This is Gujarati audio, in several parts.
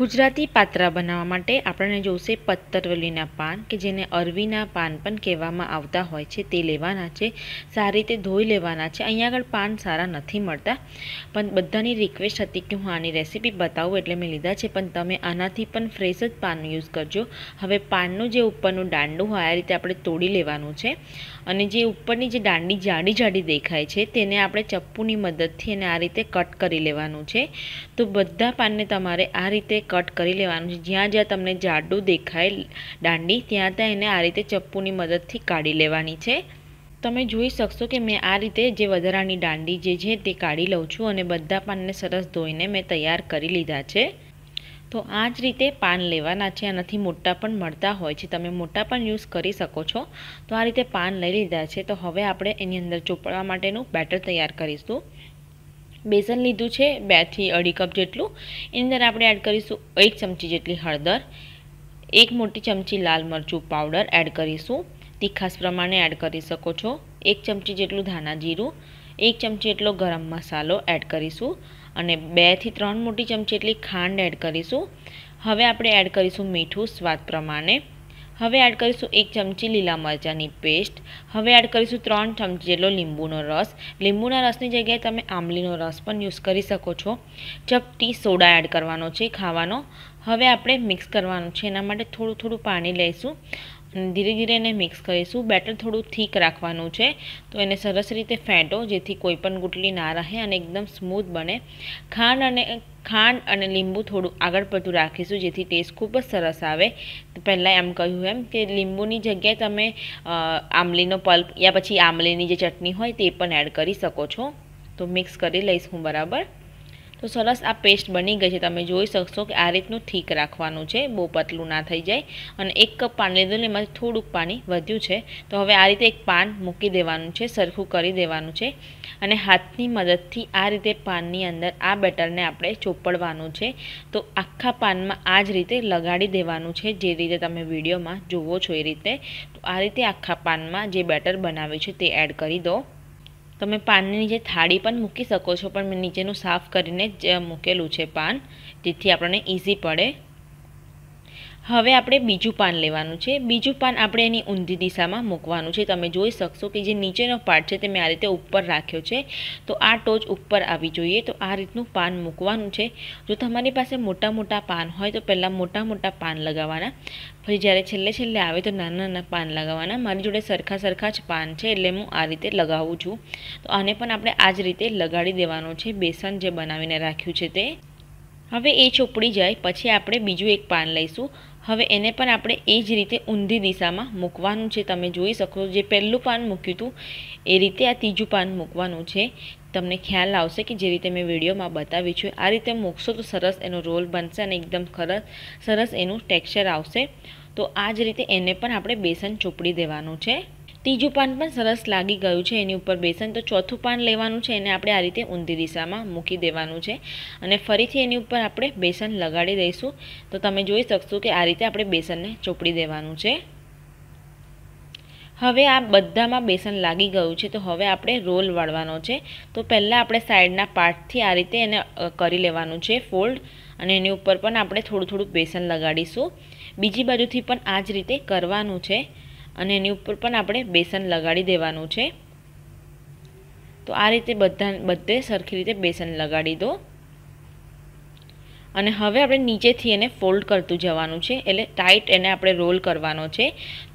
ગુજરાતી પાત્રા બનાવવા માટે આપણને જોશે પત્તરવલીના પાન કે જેને અરવીના પાન પણ કહેવામાં આવતા હોય છે તે લેવાના છે સારી રીતે ધોઈ લેવાના છે અહીંયા આગળ પાન સારા નથી મળતા પણ બધાની રિક્વેસ્ટ હતી કે હું આની રેસીપી બતાવું એટલે મેં લીધા છે પણ તમે આનાથી પણ ફ્રેશ જ પાન યુઝ કરજો હવે પાનનું જે ઉપરનું દાંડું હોય આ રીતે આપણે તોડી લેવાનું છે અને જે ઉપરની જે દાંડી જાડી જાડી દેખાય છે તેને આપણે ચપ્પુની મદદથી એને આ રીતે કટ કરી લેવાનું છે તો બધા પાનને તમારે આ રીતે કટ કરી લેવાનું છે જ્યાં જ્યાં તમને જાડું દેખાય દાંડી ત્યાં ત્યાં એને આ રીતે ચપ્પુની મદદથી કાઢી લેવાની છે તમે જોઈ શકશો કે મેં આ રીતે જે વધારાની દાંડી જે છે તે કાઢી લઉં છું અને બધા પાનને સરસ ધોઈને મેં તૈયાર કરી લીધા છે તો આ જ રીતે પાન લેવાના છે આનાથી મોટા પણ મળતા હોય છે તમે મોટા પણ યુઝ કરી શકો છો તો આ રીતે પાન લઈ લીધા છે તો હવે આપણે એની અંદર ચોપડવા માટેનું બેટર તૈયાર કરીશું બેસન લીધું છે બેથી અઢી કપ જેટલું એની અંદર આપણે એડ કરીશું એક ચમચી જેટલી હળદર એક મોટી ચમચી લાલ મરચું પાવડર એડ કરીશું તીખાસ પ્રમાણે એડ કરી શકો છો એક ચમચી જેટલું ધાના જીરું એક ચમચી એટલો ગરમ મસાલો એડ કરીશું અને બેથી ત્રણ મોટી ચમચી એટલી ખાંડ એડ કરીશું હવે આપણે એડ કરીશું મીઠું સ્વાદ પ્રમાણે હવે એડ કરીશું એક ચમચી લીલા મરચાંની પેસ્ટ હવે એડ કરીશું ત્રણ ચમચી જેટલો લીંબુનો રસ લીંબુના રસની જગ્યાએ તમે આંબલીનો રસ પણ યુઝ કરી શકો છો ચપટી સોડા એડ કરવાનો છે ખાવાનો હવે આપણે મિક્સ કરવાનું છે એના માટે થોડું થોડું પાણી લઈશું ધીરે ધીરે એને મિક્સ કરીશું બેટર થોડું થીક રાખવાનું છે તો એને સરસ રીતે ફેંટો જેથી કોઈપણ ગુટલી ના રહે અને એકદમ સ્મૂથ બને ખાંડ અને ખાંડ અને લીંબુ થોડું આગળ પડતું રાખીશું જેથી ટેસ્ટ ખૂબ જ સરસ આવે પહેલાં એમ કહ્યું એમ કે લીંબુની જગ્યાએ તમે આમલીનો પલ્પ યા પછી આમલીની જે ચટણી હોય તે પણ એડ કરી શકો છો તો મિક્સ કરી લઈશ હું બરાબર તો સરસ આ પેસ્ટ બની ગઈ છે તમે જોઈ શકશો કે આ રીતનું ઠીક રાખવાનું છે બહુ પતલું ના થઈ જાય અને એક કપ પાણી લીધું એમાંથી થોડુંક પાણી વધ્યું છે તો હવે આ રીતે એક પાન મૂકી દેવાનું છે સરખું કરી દેવાનું છે અને હાથની મદદથી આ રીતે પાનની અંદર આ બેટરને આપણે ચોપડવાનું છે તો આખા પાનમાં આ જ રીતે લગાડી દેવાનું છે જે રીતે તમે વિડીયોમાં જુઓ છો એ રીતે તો આ રીતે આખા પાનમાં જે બેટર બનાવ્યું છે તે એડ કરી દો તમે પાનની નીચે થાળી પણ મૂકી શકો છો પણ મેં નીચેનું સાફ કરીને જ મૂકેલું છે પાન જેથી આપણને ઇઝી પડે હવે આપણે બીજું પાન લેવાનું છે બીજું પાન આપણે એની ઊંધી દિશામાં મૂકવાનું છે તમે જોઈ શકશો કે જે નીચેનો પાર્ટ છે તે મેં આ રીતે ઉપર રાખ્યો છે તો આ ટોચ ઉપર આવી જોઈએ તો આ રીતનું પાન મૂકવાનું છે જો તમારી પાસે મોટા મોટા પાન હોય તો પહેલાં મોટા મોટા પાન લગાવવાના પછી જ્યારે છેલ્લે છેલ્લે આવે તો નાના નાના પાન લગાવવાના મારી જોડે સરખા સરખા જ પાન છે એટલે હું આ રીતે લગાવું છું તો આને પણ આપણે આ જ રીતે લગાડી દેવાનું છે બેસન જે બનાવીને રાખ્યું છે તે હવે એ ચોપડી જાય પછી આપણે બીજું એક પાન લઈશું હવે એને પણ આપણે એ જ રીતે ઊંધી દિશામાં મૂકવાનું છે તમે જોઈ શકો જે પહેલું પાન મૂક્યું હતું એ રીતે આ ત્રીજું પાન મૂકવાનું છે તમને ખ્યાલ આવશે કે જે રીતે મેં વિડીયોમાં બતાવ્યું છે આ રીતે મૂકશો તો સરસ એનો રોલ બનશે અને એકદમ સરસ સરસ એનું ટેક્સચર આવશે તો આ જ રીતે એને પણ આપણે બેસન ચોપડી દેવાનું છે ત્રીજું પાન પણ સરસ લાગી ગયું છે એની ઉપર બેસન તો ચોથું પાન લેવાનું છે એને આપણે આ રીતે ઊંધી દિશામાં મૂકી દેવાનું છે અને ફરીથી એની ઉપર આપણે બેસન લગાડી દઈશું તો તમે જોઈ શકશો કે આ રીતે આપણે બેસનને ચોપડી દેવાનું છે હવે આ બધામાં બેસન લાગી ગયું છે તો હવે આપણે રોલ વાળવાનો છે તો પહેલાં આપણે સાઈડના પાર્ટથી આ રીતે એને કરી લેવાનું છે ફોલ્ડ અને એની ઉપર પણ આપણે થોડું થોડું બેસન લગાડીશું બીજી બાજુથી પણ આ જ રીતે કરવાનું છે અને એની ઉપર પણ આપણે બેસન લગાડી દેવાનું છે તો આ રીતે બધા બધે સરખી રીતે બેસન લગાડી દો અને હવે આપણે નીચેથી એને ફોલ્ડ કરતું જવાનું છે એટલે ટાઈટ એને આપણે રોલ કરવાનો છે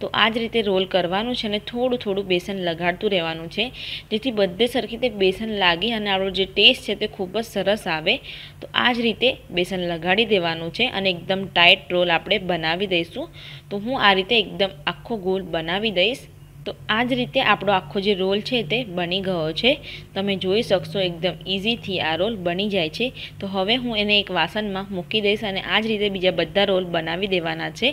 તો આ જ રીતે રોલ કરવાનું છે અને થોડું થોડું બેસન લગાડતું રહેવાનું છે જેથી બધે સરખી રીતે બેસન લાગે અને આપણો જે ટેસ્ટ છે તે ખૂબ જ સરસ આવે તો આ જ રીતે બેસન લગાડી દેવાનું છે અને એકદમ ટાઈટ રોલ આપણે બનાવી દઈશું તો હું આ રીતે એકદમ આખો ગોલ બનાવી દઈશ તો આ જ રીતે આપણો આખો જે રોલ છે તે બની ગયો છે તમે જોઈ શકશો એકદમ ઇઝીથી આ રોલ બની જાય છે તો હવે હું એને એક વાસણમાં મૂકી દઈશ અને આ જ રીતે બીજા બધા રોલ બનાવી દેવાના છે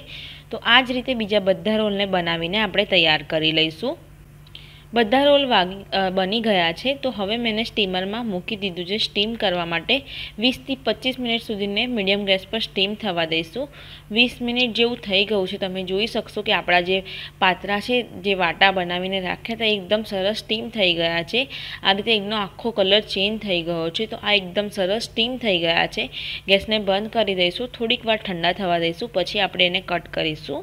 તો આ જ રીતે બીજા બધા રોલને બનાવીને આપણે તૈયાર કરી લઈશું બધા રોલ વાગી બની ગયા છે તો હવે મેં સ્ટીમરમાં મૂકી દીધું છે સ્ટીમ કરવા માટે વીસથી પચીસ મિનિટ સુધીને મીડિયમ ગેસ પર સ્ટીમ થવા દઈશું વીસ મિનિટ જેવું થઈ ગયું છે તમે જોઈ શકશો કે આપણા જે પાતરા છે જે વાટા બનાવીને રાખ્યા હતા એકદમ સરસ સ્ટીમ થઈ ગયા છે આ રીતે એમનો આખો કલર ચેન્જ થઈ ગયો છે તો આ એકદમ સરસ સ્ટીમ થઈ ગયા છે ગેસને બંધ કરી દઈશું થોડીક વાર ઠંડા થવા દઈશું પછી આપણે એને કટ કરીશું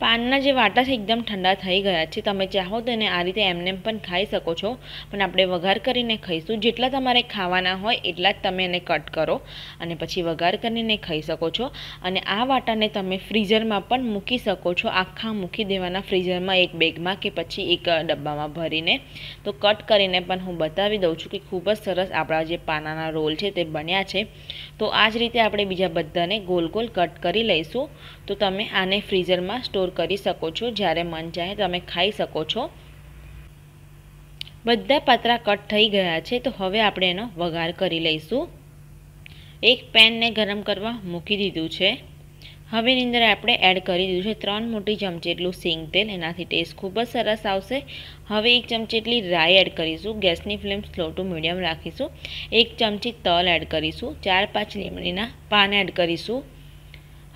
પાનના જે વાટા છે એકદમ ઠંડા થઈ ગયા છે તમે ચાહો તો એને આ રીતે એમનેમ M&M પણ ખાઈ શકો છો પણ આપણે વઘાર કરીને ખાઈશું જેટલા તમારે ખાવાના હોય એટલા જ તમે એને કટ કરો અને પછી વઘાર કરીને ખાઈ શકો છો અને આ વાટાને તમે ફ્રીઝરમાં પણ મૂકી શકો છો આખા મૂકી દેવાના ફ્રીઝરમાં એક બેગમાં કે પછી એક ડબ્બામાં ભરીને તો કટ કરીને પણ હું બતાવી દઉં છું કે ખૂબ જ સરસ આપણા જે પાનાના રોલ છે તે બન્યા છે તો આ જ રીતે આપણે બીજા બધાને ગોલ ગોલ કટ કરી લઈશું તો તમે આને ફ્રીઝરમાં સ્ટોર કરી શકો છો જ્યારે મન ચાહે તમે ખાઈ શકો છો બધા પાત્રા કટ થઈ ગયા છે તો હવે આપણે એનો વઘાર કરી લઈશું એક પેનને ગરમ કરવા મૂકી દીધું છે હવેની અંદર આપણે એડ કરી દીધું છે ત્રણ મોટી ચમચી એટલું સિંગ તેલ એનાથી ટેસ્ટ ખૂબ જ સરસ આવશે હવે એક ચમચી એટલી રાઈ એડ કરીશું ગેસની ફ્લેમ સ્લો ટુ મીડિયમ રાખીશું એક ચમચી તલ એડ કરીશું ચાર પાંચ લીમડીના પાન એડ કરીશું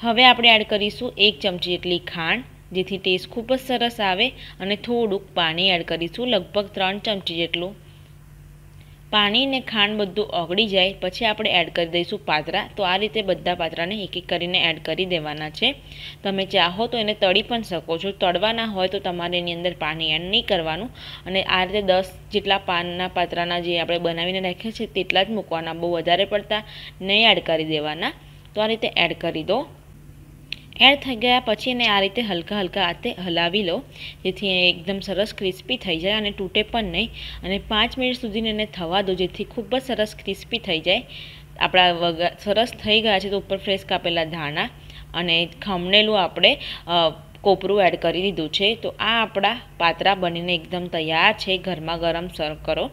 હવે આપણે એડ કરીશું એક ચમચી જેટલી ખાંડ જેથી ટેસ્ટ ખૂબ જ સરસ આવે અને થોડુંક પાણી એડ કરીશું લગભગ ત્રણ ચમચી જેટલું પાણીને ખાંડ બધું ઓગળી જાય પછી આપણે એડ કરી દઈશું પાતરા તો આ રીતે બધા પાત્રાને એક એક કરીને એડ કરી દેવાના છે તમે ચાહો તો એને તળી પણ શકો છો તળવાના હોય તો તમારે એની અંદર પાણી એડ નહીં કરવાનું અને આ રીતે દસ જેટલા પાનના પાતરાના જે આપણે બનાવીને રાખ્યા છે તેટલા જ મૂકવાના બહુ વધારે પડતા નહીં એડ કરી દેવાના તો આ રીતે એડ કરી દો એડ થઈ ગયા પછી એને આ રીતે હલકા હલકા હાથે હલાવી લો જેથી એકદમ સરસ ક્રિસ્પી થઈ જાય અને તૂટે પણ નહીં અને પાંચ મિનિટ સુધીને એને થવા દો જેથી ખૂબ જ સરસ ક્રિસ્પી થઈ જાય આપણા વગા સરસ થઈ ગયા છે તો ઉપર ફ્રેશ કાપેલા ધાણા અને ખમણેલું આપણે કોપરું એડ કરી દીધું છે તો આ આપણા પાતરા બનીને એકદમ તૈયાર છે ગરમા ગરમ સર્વ કરો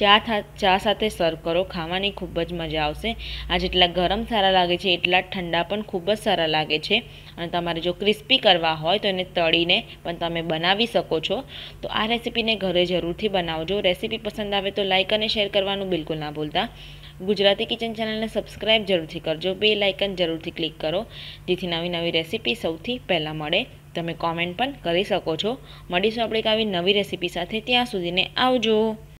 ચા ચા સાથે સર્વ કરો ખાવાની ખૂબ જ મજા આવશે આ જેટલા ગરમ સારા લાગે છે એટલા ઠંડા પણ ખૂબ જ સારા લાગે છે અને તમારે જો ક્રિસ્પી કરવા હોય તો એને તળીને પણ તમે બનાવી શકો છો તો આ રેસીપીને ઘરે જરૂરથી બનાવજો રેસીપી પસંદ આવે તો લાઇક અને શેર કરવાનું બિલકુલ ના ભૂલતા ગુજરાતી કિચન ચેનલને સબસ્ક્રાઇબ જરૂરથી કરજો બે લાઇકન જરૂરથી ક્લિક કરો જેથી નવી નવી રેસીપી સૌથી પહેલાં મળે તમે કોમેન્ટ પણ કરી શકો છો મળીશું આપણે આવી નવી રેસીપી સાથે ત્યાં સુધીને આવજો